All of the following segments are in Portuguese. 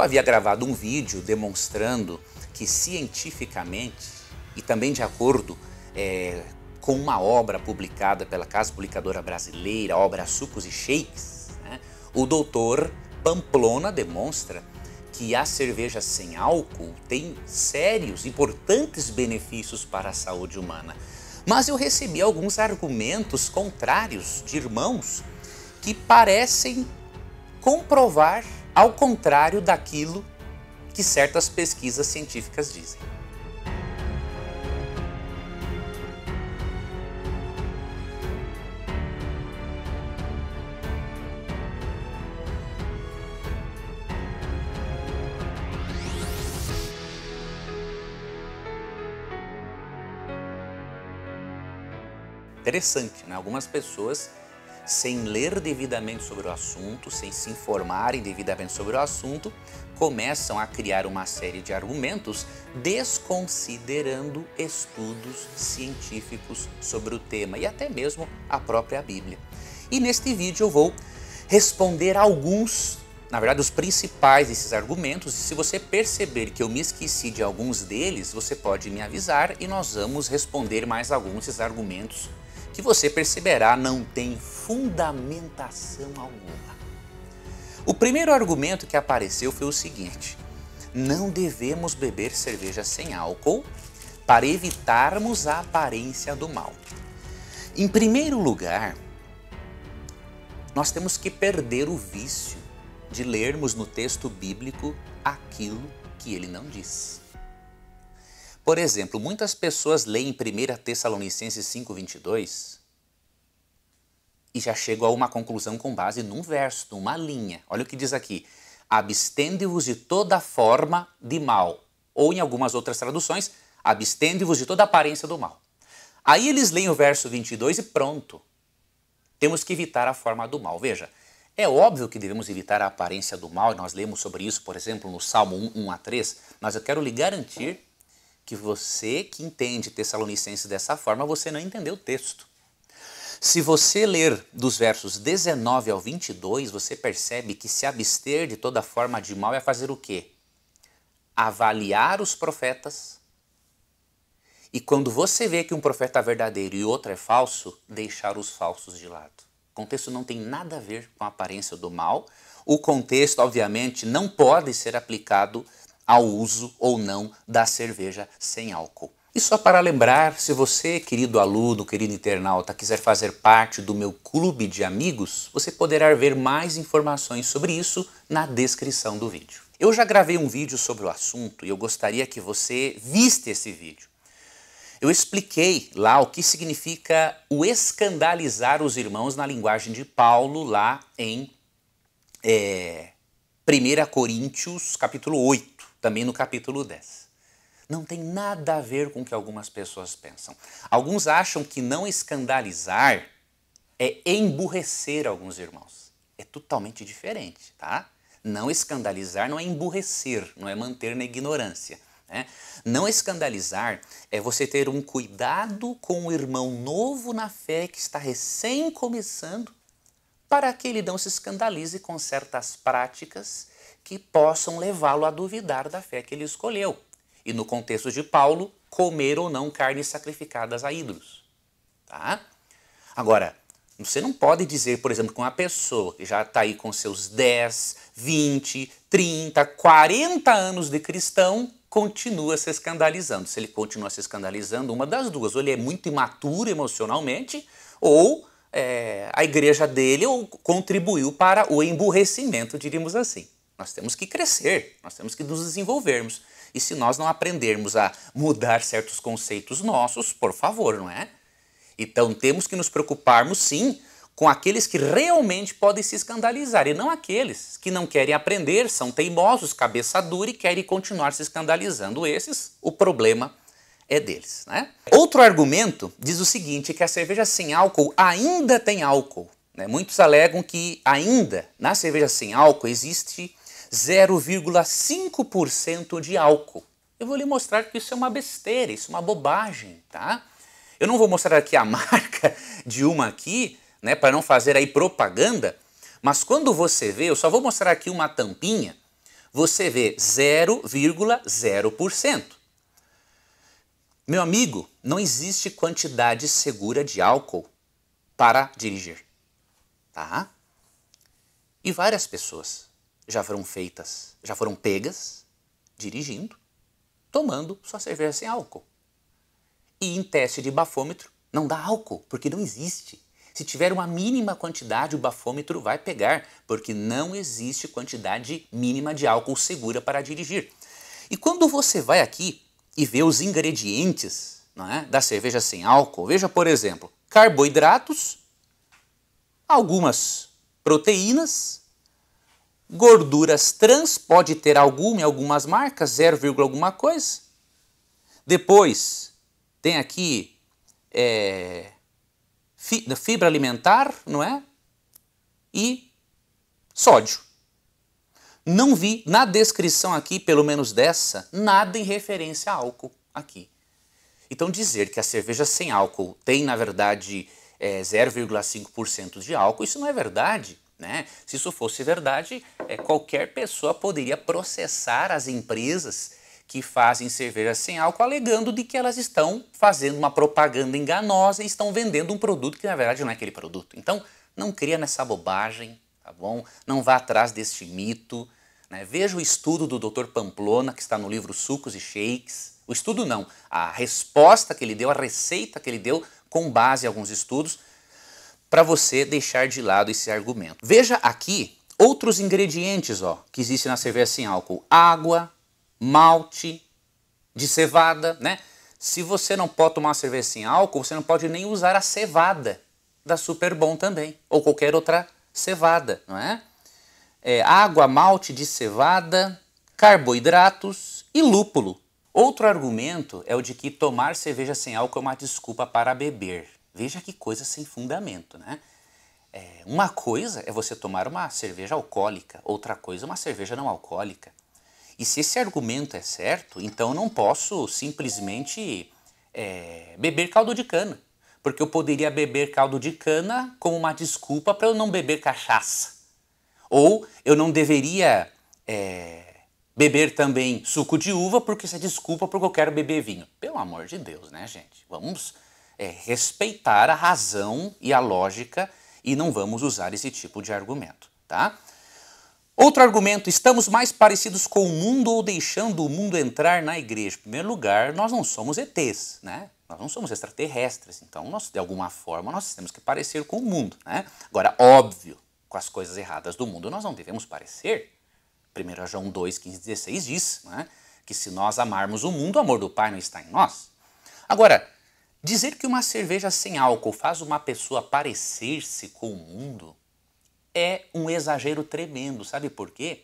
eu havia gravado um vídeo demonstrando que cientificamente e também de acordo é, com uma obra publicada pela Casa Publicadora Brasileira, a obra Sucos e Shakes, né, o doutor Pamplona demonstra que a cerveja sem álcool tem sérios, importantes benefícios para a saúde humana. Mas eu recebi alguns argumentos contrários de irmãos que parecem comprovar ao contrário daquilo que certas pesquisas científicas dizem. Interessante, né? Algumas pessoas sem ler devidamente sobre o assunto, sem se informarem devidamente sobre o assunto, começam a criar uma série de argumentos desconsiderando estudos científicos sobre o tema e até mesmo a própria Bíblia. E neste vídeo eu vou responder alguns, na verdade, os principais desses argumentos, e se você perceber que eu me esqueci de alguns deles, você pode me avisar e nós vamos responder mais alguns desses argumentos que você perceberá não tem fundamentação alguma. O primeiro argumento que apareceu foi o seguinte: não devemos beber cerveja sem álcool para evitarmos a aparência do mal. Em primeiro lugar, nós temos que perder o vício de lermos no texto bíblico aquilo que ele não diz. Por exemplo, muitas pessoas leem 1 Tessalonicenses 5,22 e já chegam a uma conclusão com base num verso, numa linha. Olha o que diz aqui: abstende-vos de toda forma de mal. Ou em algumas outras traduções, abstende-vos de toda aparência do mal. Aí eles leem o verso 22 e pronto. Temos que evitar a forma do mal. Veja, é óbvio que devemos evitar a aparência do mal, e nós lemos sobre isso, por exemplo, no Salmo 1, 1 a 3, mas eu quero lhe garantir que você que entende Tessalonicenses dessa forma, você não entendeu o texto. Se você ler dos versos 19 ao 22, você percebe que se abster de toda forma de mal é fazer o quê? Avaliar os profetas. E quando você vê que um profeta é verdadeiro e outro é falso, deixar os falsos de lado. O contexto não tem nada a ver com a aparência do mal. O contexto, obviamente, não pode ser aplicado ao uso ou não da cerveja sem álcool. E só para lembrar, se você, querido aluno, querido internauta, quiser fazer parte do meu clube de amigos, você poderá ver mais informações sobre isso na descrição do vídeo. Eu já gravei um vídeo sobre o assunto e eu gostaria que você viste esse vídeo. Eu expliquei lá o que significa o escandalizar os irmãos na linguagem de Paulo lá em é, eh, 1 Coríntios capítulo 8 também no capítulo 10. Não tem nada a ver com o que algumas pessoas pensam. Alguns acham que não escandalizar é emburrecer alguns irmãos. É totalmente diferente, tá? Não escandalizar não é emburrecer, não é manter na ignorância. Né? Não escandalizar é você ter um cuidado com o irmão novo na fé que está recém começando, para que ele não se escandalize com certas práticas que possam levá-lo a duvidar da fé que ele escolheu. E no contexto de Paulo, comer ou não carnes sacrificadas a ídolos. Tá? Agora, você não pode dizer, por exemplo, que uma pessoa que já está aí com seus 10, 20, 30, 40 anos de cristão continua se escandalizando. Se ele continua se escandalizando, uma das duas, ou ele é muito imaturo emocionalmente, ou é, a igreja dele ou contribuiu para o emburrecimento, diríamos assim. Nós temos que crescer, nós temos que nos desenvolvermos. E se nós não aprendermos a mudar certos conceitos nossos, por favor, não é? Então temos que nos preocuparmos sim com aqueles que realmente podem se escandalizar e não aqueles que não querem aprender, são teimosos, cabeça dura e querem continuar se escandalizando. Esses, o problema é deles. Né? Outro argumento diz o seguinte: que a cerveja sem álcool ainda tem álcool. Né? Muitos alegam que ainda na cerveja sem álcool existe 0,5% de álcool. Eu vou lhe mostrar que isso é uma besteira, isso é uma bobagem, tá? Eu não vou mostrar aqui a marca de uma aqui, né, para não fazer aí propaganda, mas quando você vê, eu só vou mostrar aqui uma tampinha, você vê 0,0%. Meu amigo, não existe quantidade segura de álcool para dirigir, tá? E várias pessoas já foram feitas, já foram pegas dirigindo, tomando sua cerveja sem álcool. E em teste de bafômetro não dá álcool, porque não existe. Se tiver uma mínima quantidade, o bafômetro vai pegar, porque não existe quantidade mínima de álcool segura para dirigir. E quando você vai aqui e vê os ingredientes é, da cerveja sem álcool, veja, por exemplo, carboidratos, algumas proteínas, gorduras trans pode ter alguma em algumas marcas, 0, alguma coisa. Depois tem aqui é, fibra alimentar, não é? E sódio. Não vi na descrição aqui, pelo menos dessa, nada em referência a álcool aqui. Então dizer que a cerveja sem álcool tem, na verdade, é, 0,5% de álcool, isso não é verdade. Né? Se isso fosse verdade, é, qualquer pessoa poderia processar as empresas que fazem cerveja sem álcool, alegando de que elas estão fazendo uma propaganda enganosa e estão vendendo um produto que na verdade não é aquele produto. Então, não cria nessa bobagem, tá bom? Não vá atrás deste mito. Né? Veja o estudo do Dr. Pamplona, que está no livro Sucos e Shakes. O estudo não, a resposta que ele deu, a receita que ele deu, com base em alguns estudos, para você deixar de lado esse argumento. Veja aqui outros ingredientes ó, que existem na cerveja sem álcool: água, malte, de cevada, né? Se você não pode tomar cerveja sem álcool, você não pode nem usar a cevada da Super Bom também, ou qualquer outra cevada, não é? é água, malte de cevada, carboidratos e lúpulo. Outro argumento é o de que tomar cerveja sem álcool é uma desculpa para beber. Veja que coisa sem fundamento, né? É, uma coisa é você tomar uma cerveja alcoólica, outra coisa é uma cerveja não alcoólica. E se esse argumento é certo, então eu não posso simplesmente é, beber caldo de cana, porque eu poderia beber caldo de cana como uma desculpa para eu não beber cachaça. Ou eu não deveria é, beber também suco de uva porque isso é desculpa porque eu quero beber vinho. Pelo amor de Deus, né, gente? Vamos é, respeitar a razão e a lógica e não vamos usar esse tipo de argumento, tá? Outro argumento, estamos mais parecidos com o mundo ou deixando o mundo entrar na igreja? Em primeiro lugar, nós não somos ETs, né? Nós não somos extraterrestres, então nós, de alguma forma nós temos que parecer com o mundo, né? Agora, óbvio, com as coisas erradas do mundo nós não devemos parecer. 1 João 2, 15, 16 diz né, que se nós amarmos o mundo, o amor do Pai não está em nós. Agora, Dizer que uma cerveja sem álcool faz uma pessoa parecer-se com o mundo é um exagero tremendo, sabe por quê?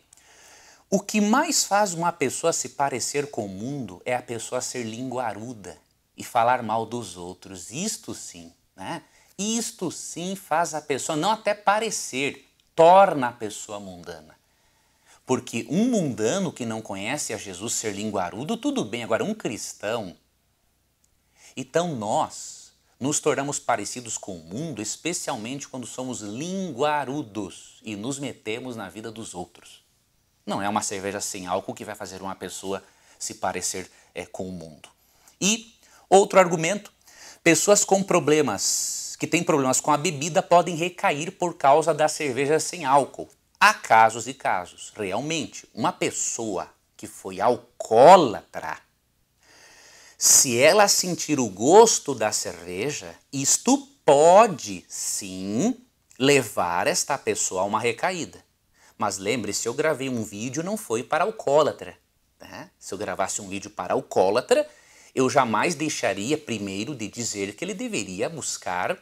O que mais faz uma pessoa se parecer com o mundo é a pessoa ser linguaruda e falar mal dos outros. Isto sim, né? Isto sim faz a pessoa, não até parecer, torna a pessoa mundana. Porque um mundano que não conhece a Jesus ser linguarudo, tudo bem, agora um cristão então nós nos tornamos parecidos com o mundo, especialmente quando somos linguarudos e nos metemos na vida dos outros. Não é uma cerveja sem álcool que vai fazer uma pessoa se parecer é, com o mundo. E outro argumento: pessoas com problemas, que têm problemas com a bebida, podem recair por causa da cerveja sem álcool. Há casos e casos. Realmente, uma pessoa que foi alcoólatra se ela sentir o gosto da cerveja, isto pode sim levar esta pessoa a uma recaída. Mas lembre-se, eu gravei um vídeo não foi para alcoólatra. Né? Se eu gravasse um vídeo para alcoólatra, eu jamais deixaria primeiro de dizer que ele deveria buscar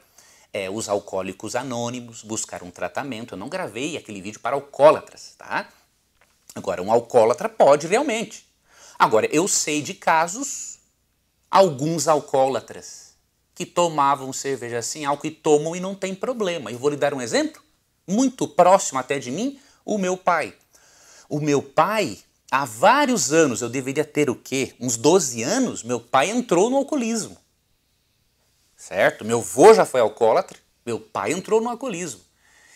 é, os alcoólicos anônimos, buscar um tratamento. Eu não gravei aquele vídeo para alcoólatras, tá? Agora, um alcoólatra pode realmente. Agora, eu sei de casos alguns alcoólatras que tomavam cerveja assim álcool e tomam e não tem problema. Eu vou lhe dar um exemplo muito próximo até de mim, o meu pai. O meu pai, há vários anos, eu deveria ter o quê? Uns 12 anos, meu pai entrou no alcoolismo. Certo? Meu avô já foi alcoólatra, meu pai entrou no alcoolismo.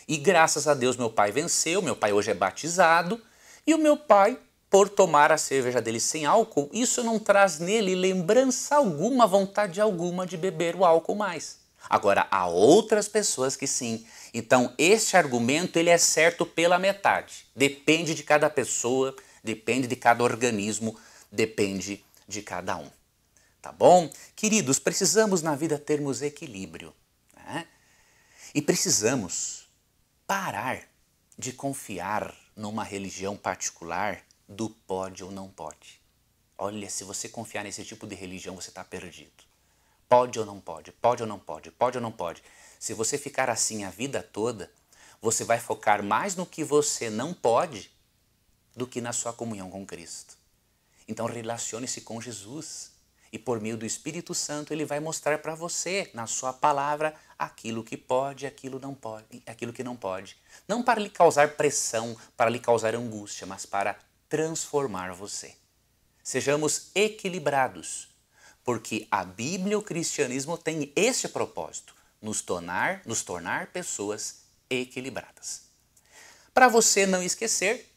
E graças a Deus meu pai venceu, meu pai hoje é batizado, e o meu pai por tomar a cerveja dele sem álcool, isso não traz nele lembrança alguma, vontade alguma de beber o álcool mais. Agora, há outras pessoas que sim. Então, este argumento ele é certo pela metade. Depende de cada pessoa, depende de cada organismo, depende de cada um. Tá bom? Queridos, precisamos na vida termos equilíbrio. Né? E precisamos parar de confiar numa religião particular do pode ou não pode. Olha, se você confiar nesse tipo de religião, você está perdido. Pode ou não pode, pode ou não pode, pode ou não pode. Se você ficar assim a vida toda, você vai focar mais no que você não pode do que na sua comunhão com Cristo. Então relacione-se com Jesus e por meio do Espírito Santo ele vai mostrar para você, na sua palavra, aquilo que pode, aquilo não pode, aquilo que não pode. Não para lhe causar pressão, para lhe causar angústia, mas para transformar você. Sejamos equilibrados, porque a Bíblia e o cristianismo têm este propósito: nos tornar, nos tornar pessoas equilibradas. Para você não esquecer,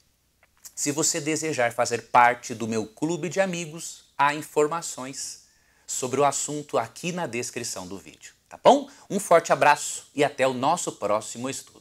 se você desejar fazer parte do meu clube de amigos, há informações sobre o assunto aqui na descrição do vídeo, tá bom? Um forte abraço e até o nosso próximo estudo.